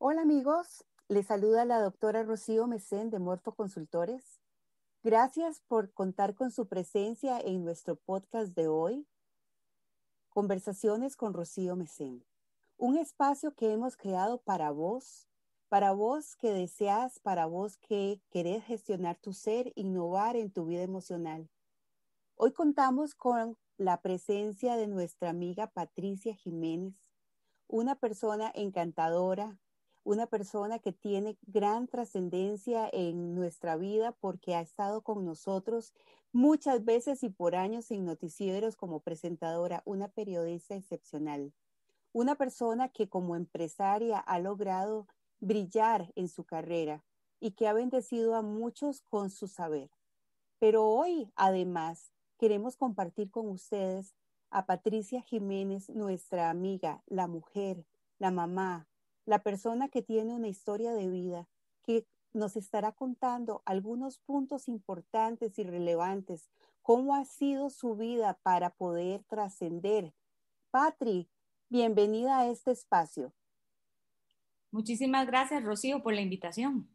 Hola amigos, les saluda la doctora Rocío Mesén de Morfo Consultores. Gracias por contar con su presencia en nuestro podcast de hoy, Conversaciones con Rocío Mesén, un espacio que hemos creado para vos, para vos que deseas, para vos que querés gestionar tu ser, innovar en tu vida emocional. Hoy contamos con la presencia de nuestra amiga Patricia Jiménez, una persona encantadora, una persona que tiene gran trascendencia en nuestra vida porque ha estado con nosotros muchas veces y por años en noticieros como presentadora, una periodista excepcional, una persona que como empresaria ha logrado brillar en su carrera y que ha bendecido a muchos con su saber. Pero hoy, además, queremos compartir con ustedes a Patricia Jiménez, nuestra amiga, la mujer, la mamá, la persona que tiene una historia de vida, que nos estará contando algunos puntos importantes y relevantes, cómo ha sido su vida para poder trascender. Patri, bienvenida a este espacio. Muchísimas gracias, Rocío, por la invitación.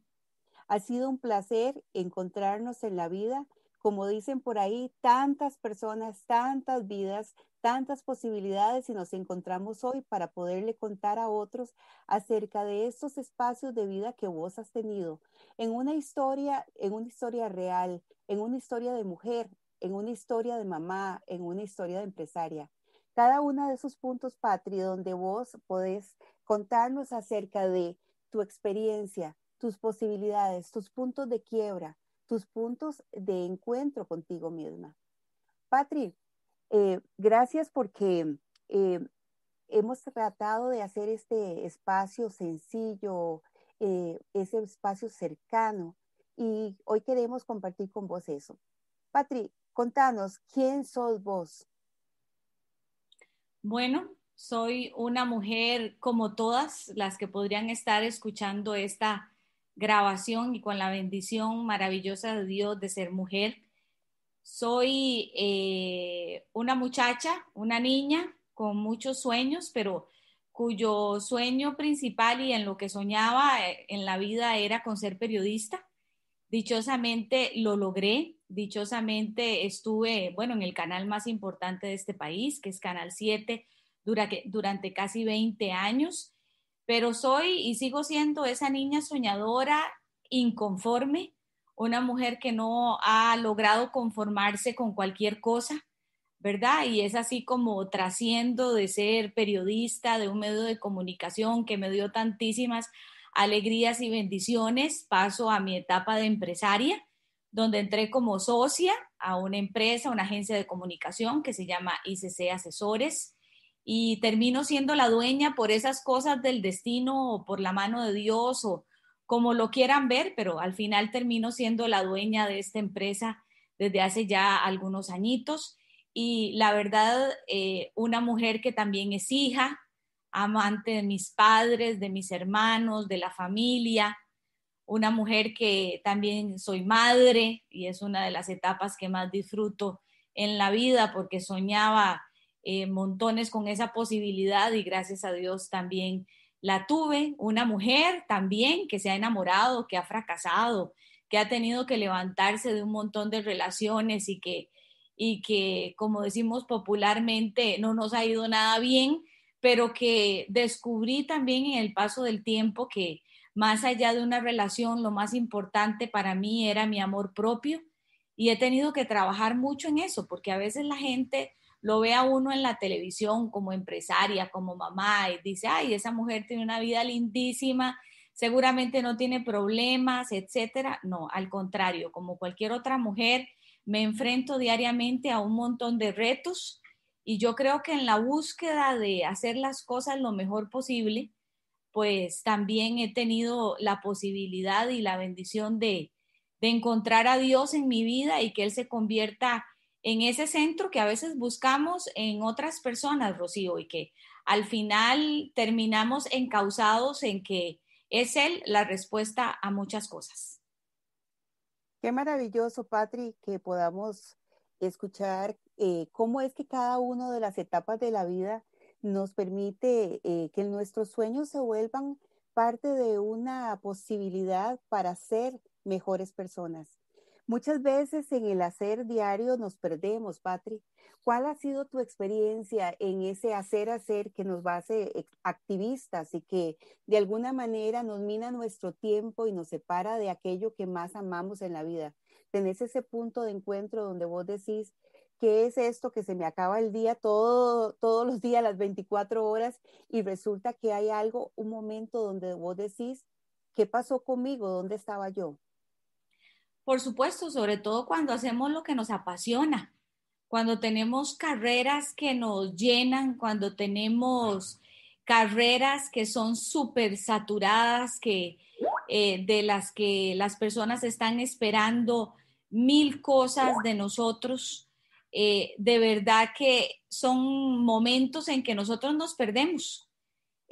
Ha sido un placer encontrarnos en la vida como dicen por ahí, tantas personas, tantas vidas, tantas posibilidades y nos encontramos hoy para poderle contar a otros acerca de estos espacios de vida que vos has tenido en una historia, en una historia real, en una historia de mujer, en una historia de mamá, en una historia de empresaria. Cada uno de esos puntos, Patri, donde vos podés contarnos acerca de tu experiencia, tus posibilidades, tus puntos de quiebra, puntos de encuentro contigo misma. Patri, eh, gracias porque eh, hemos tratado de hacer este espacio sencillo, eh, ese espacio cercano, y hoy queremos compartir con vos eso. Patri, contanos, ¿quién sos vos? Bueno, soy una mujer como todas las que podrían estar escuchando esta grabación y con la bendición maravillosa de Dios de ser mujer. Soy eh, una muchacha, una niña con muchos sueños, pero cuyo sueño principal y en lo que soñaba eh, en la vida era con ser periodista. Dichosamente lo logré, dichosamente estuve, bueno, en el canal más importante de este país, que es Canal 7, durante, durante casi 20 años pero soy y sigo siendo esa niña soñadora, inconforme, una mujer que no ha logrado conformarse con cualquier cosa, ¿verdad? Y es así como trasciendo de ser periodista de un medio de comunicación que me dio tantísimas alegrías y bendiciones, paso a mi etapa de empresaria, donde entré como socia a una empresa, una agencia de comunicación que se llama ICC Asesores y termino siendo la dueña por esas cosas del destino o por la mano de Dios o como lo quieran ver, pero al final termino siendo la dueña de esta empresa desde hace ya algunos añitos. Y la verdad, eh, una mujer que también es hija, amante de mis padres, de mis hermanos, de la familia, una mujer que también soy madre y es una de las etapas que más disfruto en la vida porque soñaba eh, montones con esa posibilidad y gracias a Dios también la tuve. Una mujer también que se ha enamorado, que ha fracasado, que ha tenido que levantarse de un montón de relaciones y que, y que como decimos popularmente, no nos ha ido nada bien, pero que descubrí también en el paso del tiempo que más allá de una relación, lo más importante para mí era mi amor propio y he tenido que trabajar mucho en eso, porque a veces la gente lo vea uno en la televisión como empresaria, como mamá, y dice, ay, esa mujer tiene una vida lindísima, seguramente no tiene problemas, etcétera. No, al contrario, como cualquier otra mujer, me enfrento diariamente a un montón de retos y yo creo que en la búsqueda de hacer las cosas lo mejor posible, pues también he tenido la posibilidad y la bendición de, de encontrar a Dios en mi vida y que Él se convierta en ese centro que a veces buscamos en otras personas, Rocío, y que al final terminamos encausados en que es él la respuesta a muchas cosas. Qué maravilloso, Patri, que podamos escuchar eh, cómo es que cada una de las etapas de la vida nos permite eh, que nuestros sueños se vuelvan parte de una posibilidad para ser mejores personas. Muchas veces en el hacer diario nos perdemos, Patri. ¿Cuál ha sido tu experiencia en ese hacer hacer que nos va a hacer activistas y que de alguna manera nos mina nuestro tiempo y nos separa de aquello que más amamos en la vida? Tenés ese punto de encuentro donde vos decís, ¿qué es esto que se me acaba el día todos los días, las 24 horas? Y resulta que hay algo, un momento donde vos decís, ¿qué pasó conmigo? ¿Dónde estaba yo? Por supuesto, sobre todo cuando hacemos lo que nos apasiona, cuando tenemos carreras que nos llenan, cuando tenemos carreras que son súper saturadas, que, eh, de las que las personas están esperando mil cosas de nosotros. Eh, de verdad que son momentos en que nosotros nos perdemos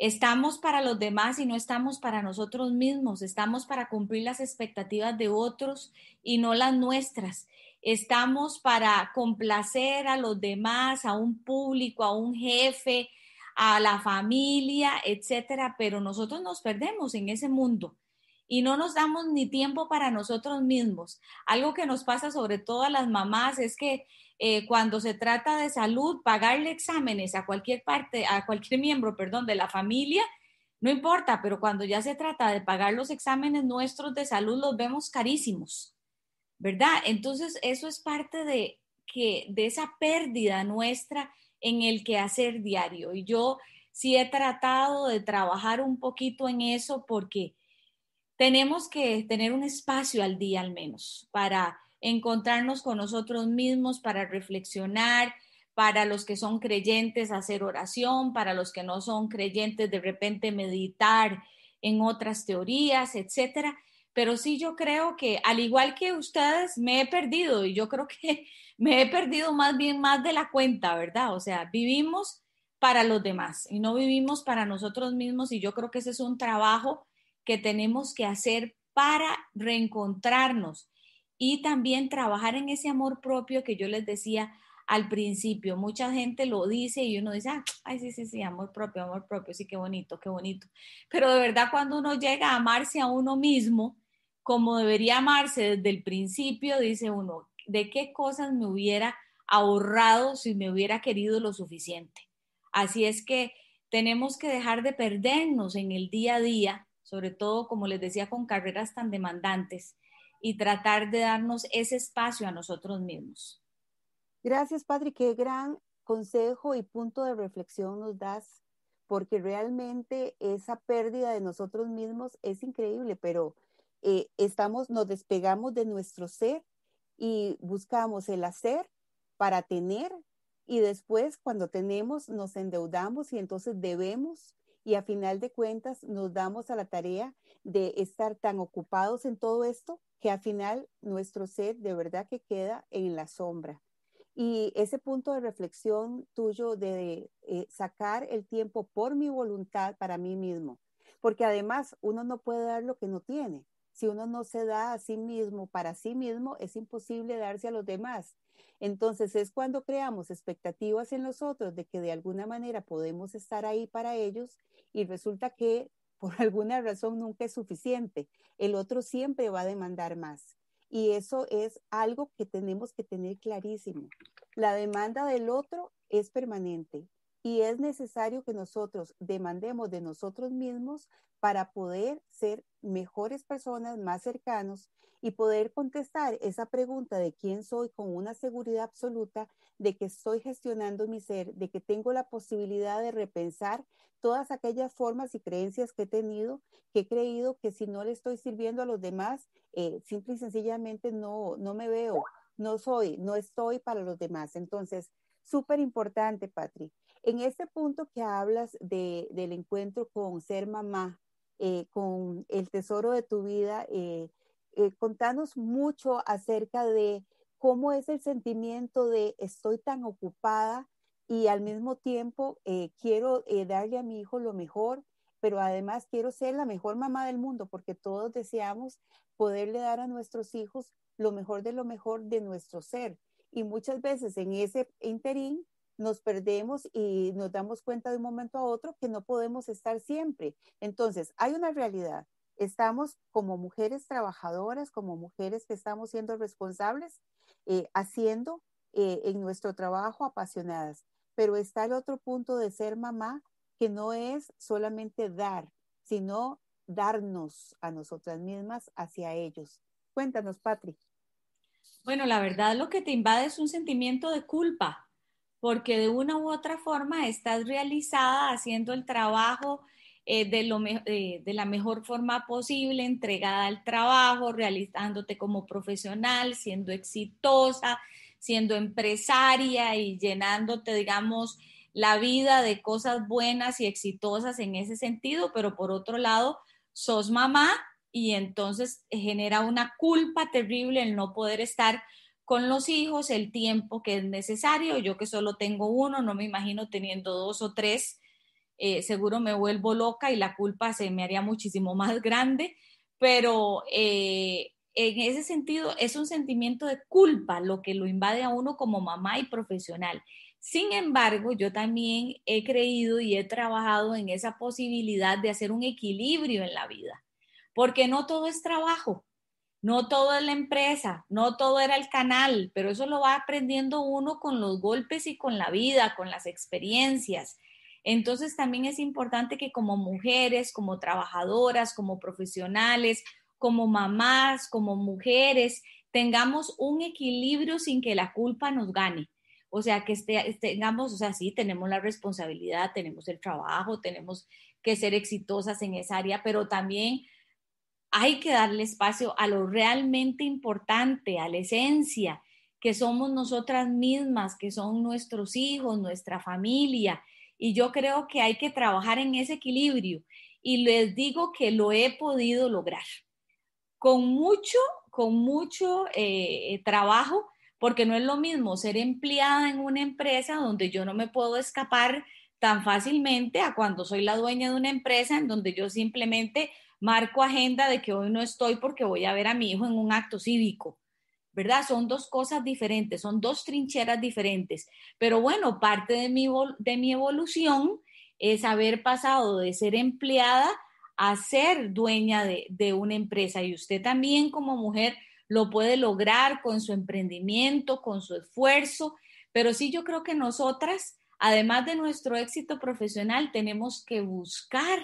Estamos para los demás y no estamos para nosotros mismos. Estamos para cumplir las expectativas de otros y no las nuestras. Estamos para complacer a los demás, a un público, a un jefe, a la familia, etcétera. Pero nosotros nos perdemos en ese mundo y no nos damos ni tiempo para nosotros mismos. Algo que nos pasa sobre todo a las mamás es que eh, cuando se trata de salud, pagarle exámenes a cualquier parte, a cualquier miembro, perdón, de la familia, no importa, pero cuando ya se trata de pagar los exámenes nuestros de salud, los vemos carísimos, ¿verdad? Entonces, eso es parte de, que, de esa pérdida nuestra en el quehacer diario. Y yo sí he tratado de trabajar un poquito en eso porque tenemos que tener un espacio al día al menos para encontrarnos con nosotros mismos para reflexionar, para los que son creyentes hacer oración, para los que no son creyentes de repente meditar en otras teorías, etcétera. Pero sí yo creo que al igual que ustedes me he perdido y yo creo que me he perdido más bien más de la cuenta, ¿verdad? O sea, vivimos para los demás y no vivimos para nosotros mismos y yo creo que ese es un trabajo que tenemos que hacer para reencontrarnos, y también trabajar en ese amor propio que yo les decía al principio. Mucha gente lo dice y uno dice, ah, ay, sí, sí, sí, amor propio, amor propio, sí, qué bonito, qué bonito. Pero de verdad cuando uno llega a amarse a uno mismo, como debería amarse desde el principio, dice uno, ¿de qué cosas me hubiera ahorrado si me hubiera querido lo suficiente? Así es que tenemos que dejar de perdernos en el día a día, sobre todo, como les decía, con carreras tan demandantes y tratar de darnos ese espacio a nosotros mismos. Gracias, Patrick, Qué gran consejo y punto de reflexión nos das, porque realmente esa pérdida de nosotros mismos es increíble, pero eh, estamos, nos despegamos de nuestro ser y buscamos el hacer para tener y después cuando tenemos nos endeudamos y entonces debemos y a final de cuentas nos damos a la tarea de estar tan ocupados en todo esto que al final nuestro ser de verdad que queda en la sombra. Y ese punto de reflexión tuyo de eh, sacar el tiempo por mi voluntad para mí mismo, porque además uno no puede dar lo que no tiene. Si uno no se da a sí mismo, para sí mismo, es imposible darse a los demás. Entonces es cuando creamos expectativas en los otros de que de alguna manera podemos estar ahí para ellos y resulta que por alguna razón nunca es suficiente. El otro siempre va a demandar más. Y eso es algo que tenemos que tener clarísimo. La demanda del otro es permanente y es necesario que nosotros demandemos de nosotros mismos para poder ser mejores personas, más cercanos y poder contestar esa pregunta de quién soy con una seguridad absoluta de que estoy gestionando mi ser, de que tengo la posibilidad de repensar todas aquellas formas y creencias que he tenido, que he creído que si no le estoy sirviendo a los demás, eh, simple y sencillamente no, no me veo, no soy, no estoy para los demás. Entonces, súper importante, Patrick en ese punto que hablas del encuentro con ser mamá, eh, con el tesoro de tu vida, eh, eh, contanos mucho acerca de cómo es el sentimiento de estoy tan ocupada y al mismo tiempo quiero darle a mi hijo lo mejor, pero además quiero ser la mejor mamá del mundo, porque todos deseamos poderle dar a nuestros hijos lo mejor de lo mejor de nuestro ser. Y muchas veces en ese interín nos perdemos y nos damos cuenta de un momento a otro que no podemos estar siempre. Entonces, hay una realidad. Estamos como mujeres trabajadoras, como mujeres que estamos siendo responsables, eh, haciendo eh, en nuestro trabajo apasionadas. Pero está el otro punto de ser mamá, que no es solamente dar, sino darnos a nosotras mismas hacia ellos. Cuéntanos, Patri. Bueno, la verdad lo que te invade es un sentimiento de culpa, porque de una u otra forma estás realizada haciendo el trabajo eh, de, eh, de la mejor forma posible, entregada al trabajo, realizándote como profesional, siendo exitosa, siendo empresaria y llenándote, digamos, la vida de cosas buenas y exitosas en ese sentido, pero por otro lado, sos mamá y entonces eh, genera una culpa terrible el no poder estar con los hijos el tiempo que es necesario. Yo que solo tengo uno, no me imagino teniendo dos o tres. Eh, seguro me vuelvo loca y la culpa se me haría muchísimo más grande, pero eh, en ese sentido es un sentimiento de culpa lo que lo invade a uno como mamá y profesional. Sin embargo, yo también he creído y he trabajado en esa posibilidad de hacer un equilibrio en la vida, porque no todo es trabajo. No todo es la empresa, no todo era el canal, pero eso lo va aprendiendo uno con los golpes y con la vida, con las experiencias. Entonces también es importante que como mujeres, como trabajadoras, como profesionales, como mamás, como mujeres, tengamos un equilibrio sin que la culpa nos gane. O sea, que tengamos, o sea, sí, tenemos la responsabilidad, tenemos el trabajo, tenemos que ser exitosas en esa área, pero también hay que darle espacio a lo realmente importante, a la esencia, que somos nosotras mismas, que son nuestros hijos, nuestra familia. Y yo creo que hay que trabajar en ese equilibrio. Y les digo que lo he podido lograr con mucho, con mucho eh, eh, trabajo, porque no es lo mismo ser empleada en una empresa donde yo no me puedo escapar tan fácilmente a cuando soy la dueña de una empresa en donde yo simplemente marco agenda de que hoy no estoy porque voy a ver a mi hijo en un acto cívico. ¿Verdad? Son dos cosas diferentes, son dos trincheras diferentes. Pero bueno, parte de mi, de mi evolución es haber pasado de ser empleada a ser dueña de, de una empresa. Y usted también como mujer lo puede lograr con su emprendimiento, con su esfuerzo. Pero sí yo creo que nosotras, además de nuestro éxito profesional, tenemos que buscar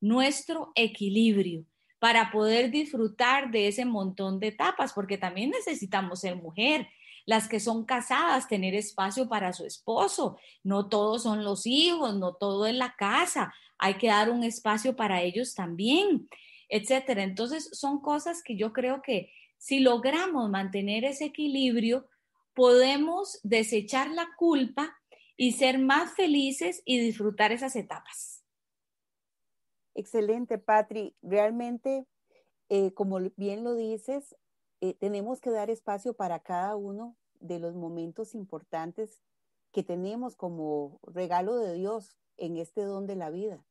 nuestro equilibrio para poder disfrutar de ese montón de etapas, porque también necesitamos ser mujer, las que son casadas, tener espacio para su esposo, no todos son los hijos, no todo es la casa, hay que dar un espacio para ellos también, etcétera. Entonces, son cosas que yo creo que si logramos mantener ese equilibrio, podemos desechar la culpa y ser más felices y disfrutar esas etapas. Excelente, Patri. Realmente, eh, como bien lo dices, eh, tenemos que dar espacio para cada uno de los momentos importantes que tenemos como regalo de Dios en este don de la vida.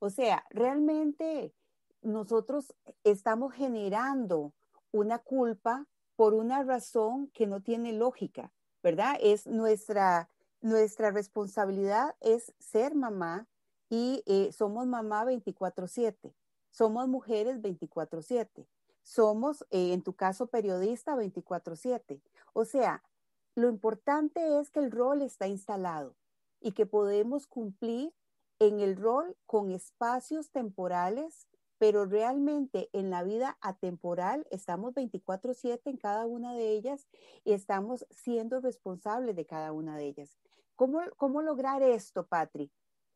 O sea, realmente nosotros estamos generando una culpa por una razón que no tiene lógica, ¿verdad? Es nuestra, nuestra responsabilidad es ser mamá, y eh, somos mamá 24/7, somos mujeres 24/7, somos, eh, en tu caso, periodista 24/7. O sea, lo importante es que el rol está instalado y que podemos cumplir en el rol con espacios temporales, pero realmente en la vida atemporal estamos 24/7 en cada una de ellas y estamos siendo responsables de cada una de ellas. ¿Cómo, cómo lograr esto, Patrick?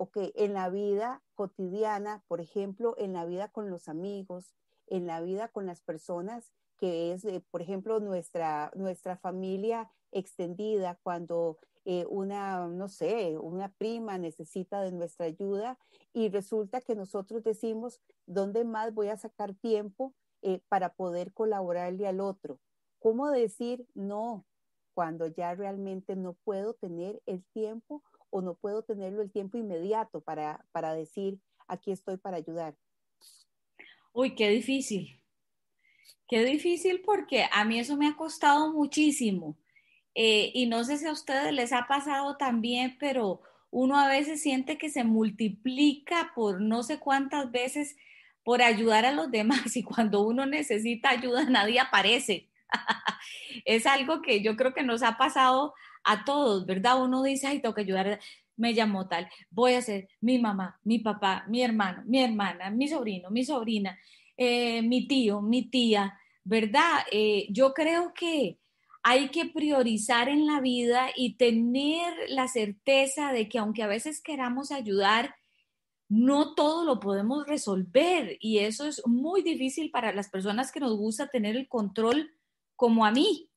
que en la vida cotidiana, por ejemplo, en la vida con los amigos, en la vida con las personas que es, eh, por ejemplo, nuestra, nuestra familia extendida, cuando eh, una, no sé, una prima necesita de nuestra ayuda y resulta que nosotros decimos, ¿dónde más voy a sacar tiempo eh, para poder colaborarle al otro? ¿Cómo decir no cuando ya realmente no puedo tener el tiempo o no puedo tenerlo el tiempo inmediato para, decir, aquí estoy para ayudar. Uy, qué difícil. Qué difícil porque a mí eso me ha costado muchísimo. Eh, y no sé si a ustedes les ha pasado también, pero uno a veces siente que se multiplica por no sé cuántas veces por ayudar a los demás y cuando uno necesita ayuda nadie aparece. es algo que yo creo que nos ha pasado a todos, ¿verdad? Uno dice, ay, tengo que ayudar, me llamó tal, voy a ser mi mamá, mi papá, mi hermano, mi hermana, mi sobrino, mi sobrina, eh, mi tío, mi tía, ¿verdad? Eh, yo creo que hay que priorizar en la vida y tener la certeza de que aunque a veces queramos ayudar, no todo lo podemos resolver y eso es muy difícil para las personas que nos gusta tener el control como a mí.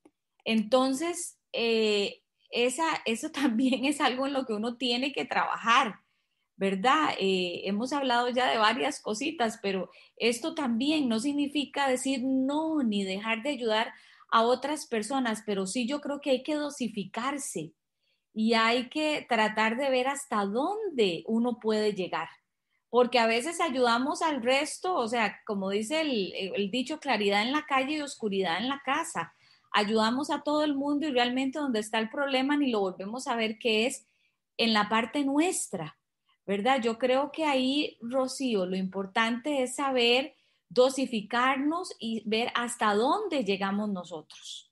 Entonces, eh, esa, eso también es algo en lo que uno tiene que trabajar, ¿verdad? Eh, hemos hablado ya de varias cositas, pero esto también no significa decir no ni dejar de ayudar a otras personas, pero sí yo creo que hay que dosificarse y hay que tratar de ver hasta dónde uno puede llegar. Porque a veces ayudamos al resto, o sea, como dice el dicho, claridad en la calle y oscuridad en la casa ayudamos a todo el mundo y realmente donde está el problema ni lo volvemos a ver que es en la parte nuestra, ¿verdad? Yo creo que ahí, Rocío, lo importante es saber dosificarnos y ver hasta dónde llegamos nosotros.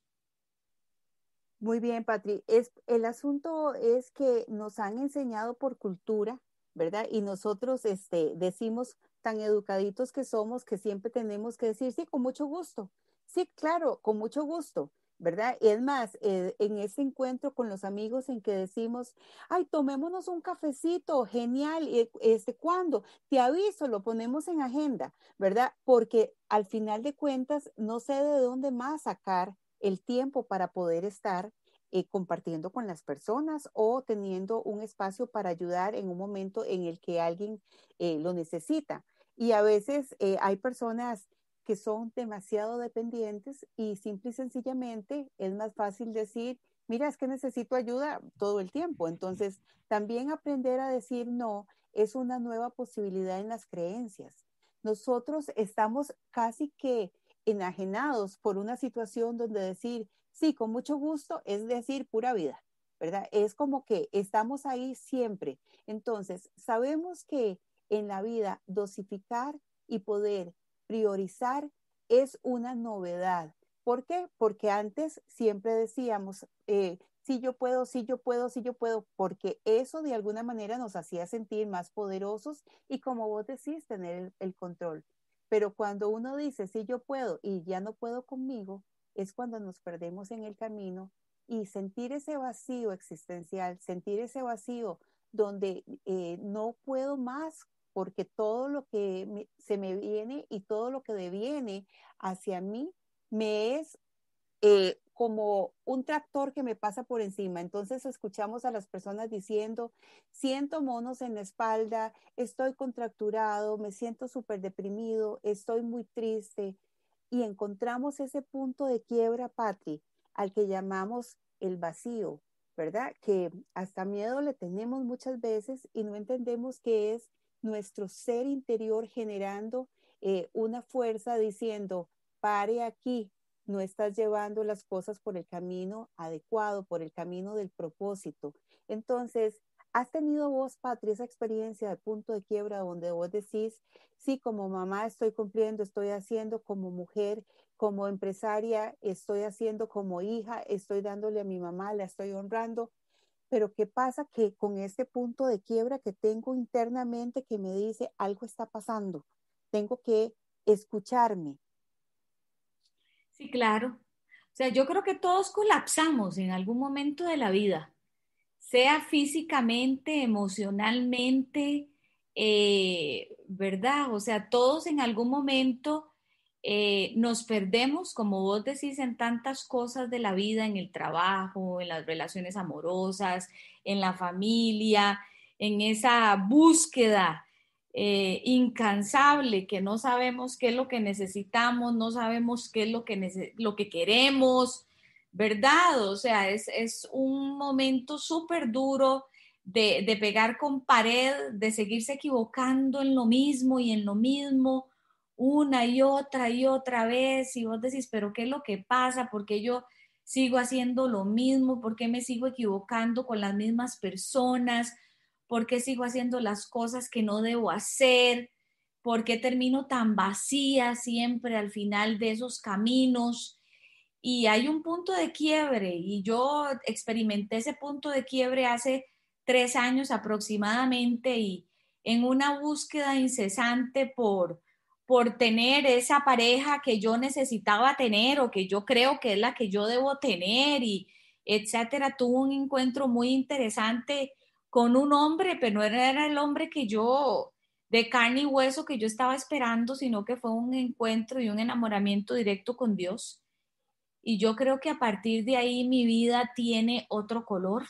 Muy bien, Patri. Es, el asunto es que nos han enseñado por cultura, ¿verdad? Y nosotros este, decimos tan educaditos que somos que siempre tenemos que decir, sí, con mucho gusto. Sí, claro, con mucho gusto. ¿verdad? Es más, eh, en ese encuentro con los amigos en que decimos, ay, tomémonos un cafecito, genial, este, ¿cuándo? Te aviso, lo ponemos en agenda, ¿verdad? Porque al final de cuentas, no sé de dónde más sacar el tiempo para poder estar eh, compartiendo con las personas o teniendo un espacio para ayudar en un momento en el que alguien eh, lo necesita. Y a veces hay personas que son demasiado dependientes y simple y sencillamente es más fácil decir, mira, es que necesito ayuda todo el tiempo. Entonces, también aprender a decir no es una nueva posibilidad en las creencias. Nosotros estamos casi que enajenados por una situación donde decir, sí, con mucho gusto, es decir, pura vida, ¿verdad? Es como que estamos ahí siempre. Entonces, sabemos que en la vida dosificar y poder Priorizar es una novedad. ¿Por qué? Porque antes siempre decíamos, eh, sí yo puedo, sí yo puedo, sí yo puedo, porque eso de alguna manera nos hacía sentir más poderosos y como vos decís, tener el, control. Pero cuando uno dice, sí yo puedo y ya no puedo conmigo, es cuando nos perdemos en el camino y sentir ese vacío existencial, sentir ese vacío donde eh, no puedo más porque todo lo que se me viene y todo lo que deviene hacia mí me es eh, como un tractor que me pasa por encima. Entonces escuchamos a las personas diciendo, siento monos en la espalda, estoy contracturado, me siento súper deprimido, estoy muy triste. Y encontramos ese punto de quiebra, Patri, al que llamamos el vacío, ¿verdad? Que hasta miedo le tenemos muchas veces y no entendemos que es nuestro ser interior generando eh, una fuerza diciendo, pare aquí, no estás llevando las cosas por el camino adecuado, por el camino del propósito. Entonces, ¿Has tenido vos, patria esa experiencia de punto de quiebra donde vos decís, sí, como mamá estoy cumpliendo, estoy haciendo, como mujer, como empresaria, estoy haciendo, como hija, estoy dándole a mi mamá, la estoy honrando, pero ¿qué pasa? Que con este punto de quiebra que tengo internamente que me dice algo está pasando, tengo que escucharme. Sí, claro. O sea, yo creo que todos colapsamos en algún momento de la vida, sea físicamente, emocionalmente, eh, ¿verdad? O sea, todos en algún momento eh, nos perdemos, como vos decís, en tantas cosas de la vida, en el trabajo, en las relaciones amorosas, en la familia, en esa búsqueda eh, incansable que no sabemos qué es lo que necesitamos, no sabemos qué es lo que, lo que queremos, ¿verdad? O sea, es, un momento súper duro. De, de pegar con pared, de seguirse equivocando en lo mismo y en lo mismo, una y otra y otra vez y vos decís, pero ¿qué es lo que pasa? ¿Por qué yo sigo haciendo lo mismo? ¿Por qué me sigo equivocando con las mismas personas? ¿Por qué sigo haciendo las cosas que no debo hacer? ¿Por qué termino tan vacía siempre al final de esos caminos? Y hay un punto de quiebre y yo experimenté ese punto de quiebre hace tres años aproximadamente y en una búsqueda incesante por, por tener esa pareja que yo necesitaba tener o que yo creo que es la que yo debo tener y etcétera. tuvo un encuentro muy interesante con un hombre, pero no era el hombre que yo de carne y hueso que yo estaba esperando, sino que fue un encuentro y un enamoramiento directo con Dios. Y yo creo que a partir de ahí mi vida tiene otro color.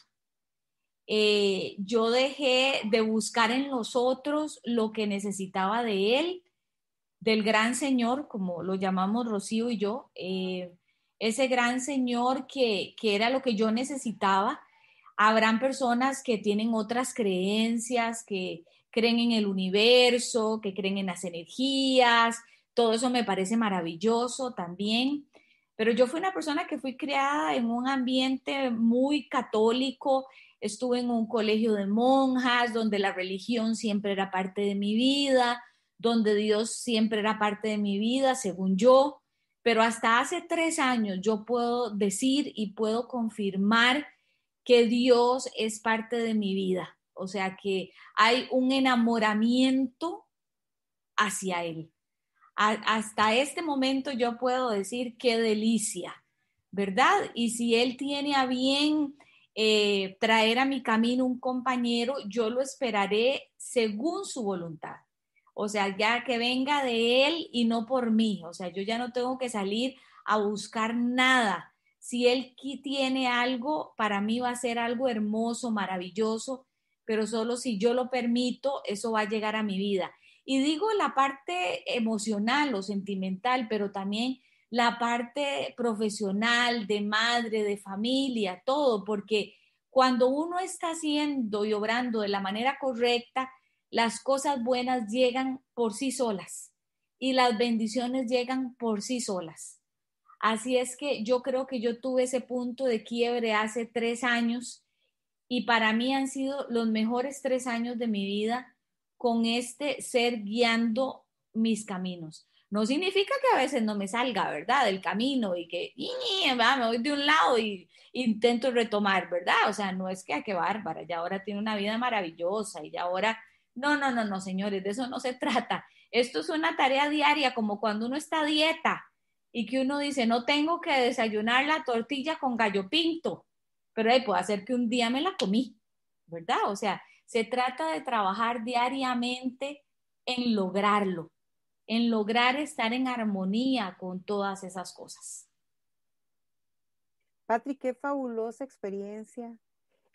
Eh, yo dejé de buscar en los otros lo que necesitaba de él del gran Señor, como lo llamamos Rocío y yo, eh, ese gran Señor que, que, era lo que yo necesitaba. Habrán personas que tienen otras creencias, que creen en el universo, que creen en las energías, todo eso me parece maravilloso también. Pero yo fui una persona que fui creada en un ambiente muy católico, estuve en un colegio de monjas donde la religión siempre era parte de mi vida, donde Dios siempre era parte de mi vida, según yo, pero hasta hace tres años yo puedo decir y puedo confirmar que Dios es parte de mi vida, o sea que hay un enamoramiento hacia Él. hasta este momento yo puedo decir qué delicia, ¿verdad? Y si Él tiene a bien eh, traer a mi camino un compañero, yo lo esperaré según su voluntad. O sea, ya que venga de Él y no por mí. O sea, yo ya no tengo que salir a buscar nada. Si Él tiene algo, para mí va a ser algo hermoso, maravilloso, pero solo si yo lo permito, eso va a llegar a mi vida. Y digo la parte emocional o sentimental, pero también la parte profesional, de madre, de familia, todo, porque cuando uno está haciendo y obrando de la manera correcta, las cosas buenas llegan por sí solas y las bendiciones llegan por sí solas. Así es que yo creo que yo tuve ese punto de quiebre hace tres años y para mí han sido los mejores tres años de mi vida con este ser guiando mis caminos. No significa que a veces no me salga, ¿verdad? Del camino y que me voy de un lado y intento retomar, ¿verdad? O sea, no es que a qué bárbara, ya ahora tiene una vida maravillosa y ya ahora no, no, no, no, señores, de eso no se trata. Esto es una tarea diaria, como cuando uno está a dieta y que uno dice, no tengo que desayunar la tortilla con gallo pinto, pero ahí puede hacer que un día me la comí, ¿verdad? O sea, se trata de trabajar diariamente en lograrlo, en lograr estar en armonía con todas esas cosas. Patrick, qué fabulosa experiencia.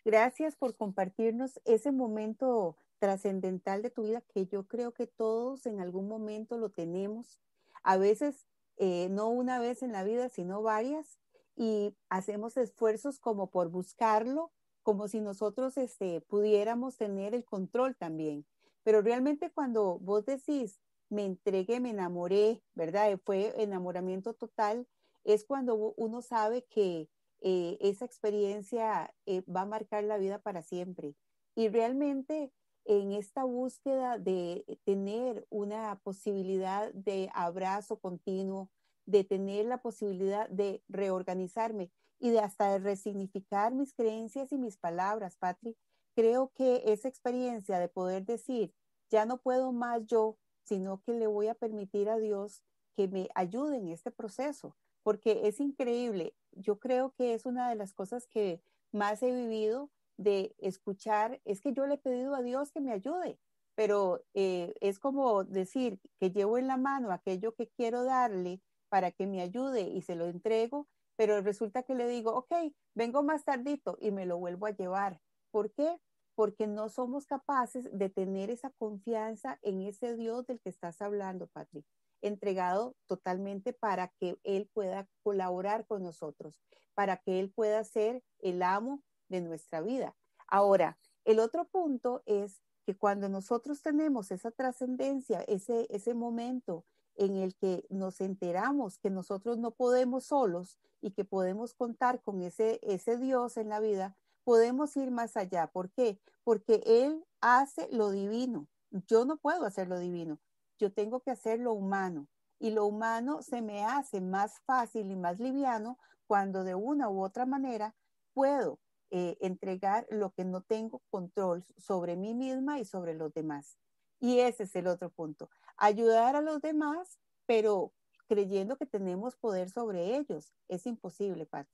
Gracias por compartirnos ese momento trascendental de tu vida que yo creo que todos en algún momento lo tenemos, a veces eh, no una vez en la vida, sino varias, y hacemos esfuerzos como por buscarlo, como si nosotros este, pudiéramos tener el control también. Pero realmente cuando vos decís, me entregué, me enamoré, ¿verdad? Eh, fue enamoramiento total, es cuando uno sabe que eh, esa experiencia va a marcar la vida para siempre. Y realmente en esta búsqueda de tener una posibilidad de abrazo continuo, de tener la posibilidad de reorganizarme y de hasta resignificar mis creencias y mis palabras, Patri. Creo que esa experiencia de poder decir, ya no puedo más yo, sino que le voy a permitir a Dios que me ayude en este proceso, porque es increíble. Yo creo que es una de las cosas que más he vivido de escuchar, es que yo le he pedido a Dios que me ayude, pero eh, es como decir que llevo en la mano aquello que quiero darle para que me ayude y se lo entrego, pero resulta que le digo, ok, vengo más tardito y me lo vuelvo a llevar. ¿Por qué? Porque no somos capaces de tener esa confianza en ese Dios del que estás hablando, Patrick entregado totalmente para que Él pueda colaborar con nosotros, para que Él pueda ser el amo de nuestra vida. Ahora, el otro punto es que cuando nosotros tenemos esa trascendencia, ese, ese momento en el que nos enteramos que nosotros no podemos solos y que podemos contar con ese, ese Dios en la vida, podemos ir más allá. ¿Por qué? Porque Él hace lo divino. Yo no puedo hacer lo divino. Yo tengo que hacer lo humano. Y lo humano se me hace más fácil y más liviano cuando de una u otra manera puedo eh, entregar lo que no tengo control sobre mí misma y sobre los demás. Y ese es el otro punto. Ayudar a los demás, pero creyendo que tenemos poder sobre ellos. Es imposible, Pat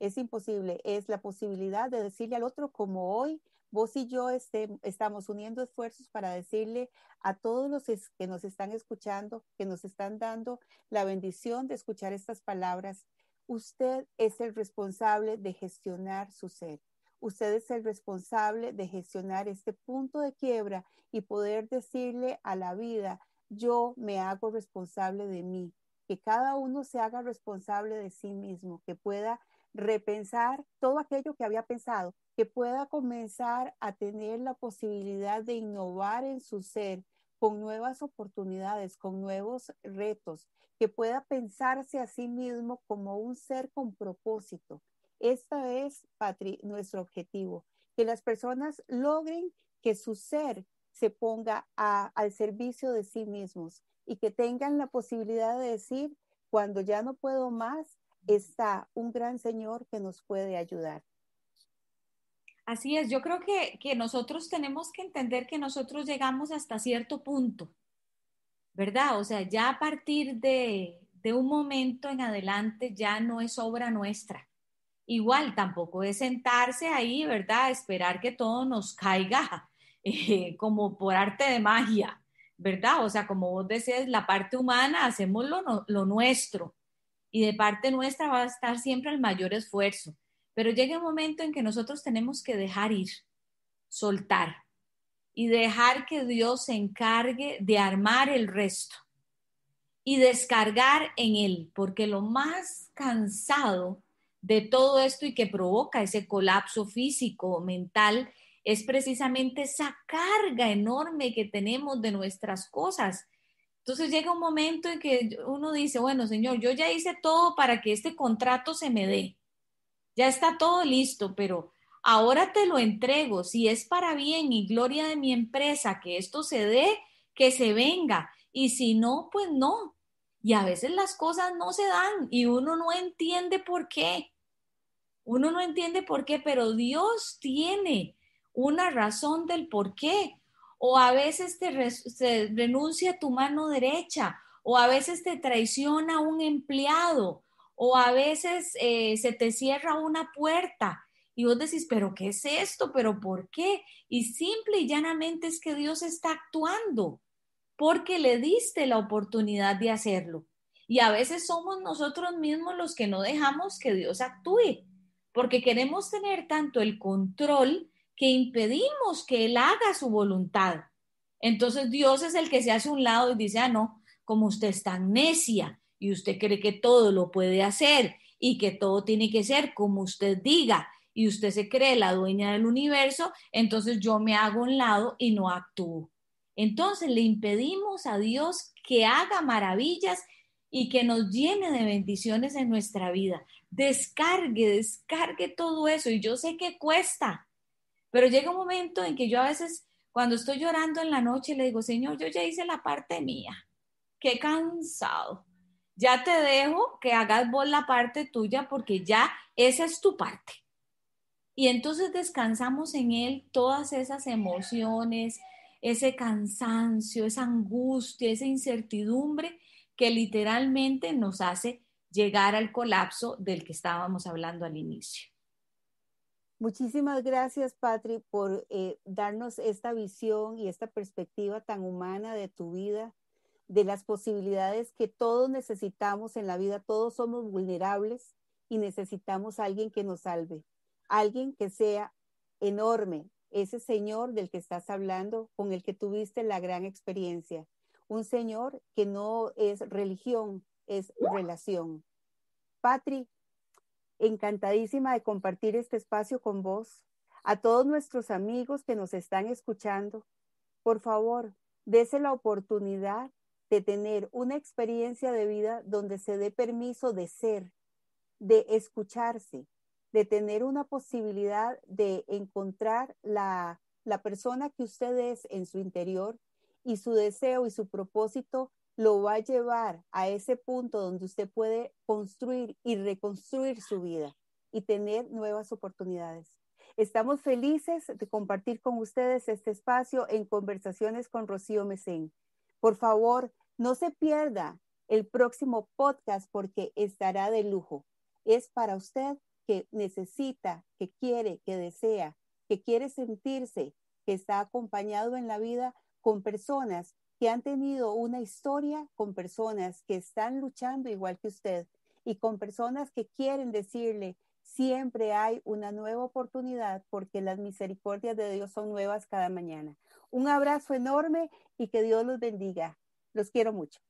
Es imposible. Es la posibilidad de decirle al otro como hoy. Vos y yo este, estamos uniendo esfuerzos para decirle a todos los que nos están escuchando, que nos están dando la bendición de escuchar estas palabras, Usted es el responsable de gestionar su ser. Usted es el responsable de gestionar este punto de quiebra y poder decirle a la vida, yo me hago responsable de mí, que cada uno se haga responsable de sí mismo, que pueda repensar todo aquello que había pensado, que pueda comenzar a tener la posibilidad de innovar en su ser, con nuevas oportunidades, con nuevos retos, que pueda pensarse a sí mismo como un ser con propósito. Este es, nuestro objetivo, que las personas logren que su ser se ponga al servicio de sí mismos y que tengan la posibilidad de decir, cuando ya no puedo más, está un gran Señor que nos puede ayudar. Así es, yo creo que, nosotros tenemos que entender que nosotros llegamos hasta cierto punto, ¿verdad? O sea, ya a partir de, de un momento en adelante ya no es obra nuestra. Igual tampoco es sentarse ahí, ¿verdad? Esperar que todo nos caiga eh, como por arte de magia, ¿verdad? O sea, como vos decías, la parte humana hacemos lo, lo nuestro y de parte nuestra va a estar siempre el mayor esfuerzo pero llega un momento en que nosotros tenemos que dejar ir, soltar y dejar que Dios se encargue de armar el resto y descargar en Él, porque lo más cansado de todo esto y que provoca ese colapso físico o mental es precisamente esa carga enorme que tenemos de nuestras cosas. Entonces llega un momento en que uno dice, bueno, Señor, yo ya hice todo para que este contrato se me dé ya está todo listo, pero ahora te lo entrego, si es para bien y gloria de mi empresa, que esto se dé, que se venga, y si no, pues no. Y a veces las cosas no se dan y uno no entiende por qué. Uno no entiende por qué, pero Dios tiene una razón del por qué. O a veces te, renuncia tu mano derecha, o a veces te traiciona un empleado, o a veces eh, se te cierra una puerta y vos decís, pero ¿qué es esto? ¿Pero por qué? Y simple y llanamente es que Dios está actuando porque le diste la oportunidad de hacerlo. Y a veces somos nosotros mismos los que no dejamos que Dios actúe, porque queremos tener tanto el control que impedimos que Él haga su voluntad. Entonces Dios es el que se hace un lado y dice, ah, no, como usted está tan necia, y usted cree que todo lo puede hacer y que todo tiene que ser como usted diga y usted se cree la dueña del universo, entonces yo me hago un lado y no actúo. Entonces le impedimos a Dios que haga maravillas y que nos llene de bendiciones en nuestra vida. Descargue, descargue todo eso. Y yo sé que cuesta, pero llega un momento en que yo a veces, cuando estoy llorando en la noche, le digo, Señor, yo ya hice la parte mía. Qué cansado ya te dejo que hagas vos la parte tuya porque ya esa es tu parte. Y entonces descansamos en él todas esas emociones, ese cansancio, esa angustia, esa incertidumbre que literalmente nos hace llegar al colapso del que estábamos hablando al inicio. Muchísimas gracias, Patri, por eh, darnos esta visión y esta perspectiva tan humana de tu vida de las posibilidades que todos necesitamos en la vida, todos somos vulnerables y necesitamos alguien que nos salve, alguien que sea enorme, ese Señor del que estás hablando, con el que tuviste la gran experiencia, un Señor que no es religión, es relación. Patri, encantadísima de compartir este espacio con vos. A todos nuestros amigos que nos están escuchando, por favor, dese la oportunidad de tener una experiencia de vida donde se dé permiso de ser, de escucharse, de tener una posibilidad de encontrar la, persona que usted es en su interior y su deseo y su propósito lo va a llevar a ese punto donde usted puede construir y reconstruir su vida y tener nuevas oportunidades. Estamos felices de compartir con ustedes este espacio en conversaciones con Rocío Mesén. Por favor, no se pierda el próximo podcast porque estará de lujo. Es para usted que necesita, que quiere, que desea, que quiere sentirse, que está acompañado en la vida con personas que han tenido una historia, con personas que están luchando igual que usted y con personas que quieren decirle, siempre hay una nueva oportunidad porque las misericordias de Dios son nuevas cada mañana. Un abrazo enorme y que Dios los bendiga. Los quiero mucho.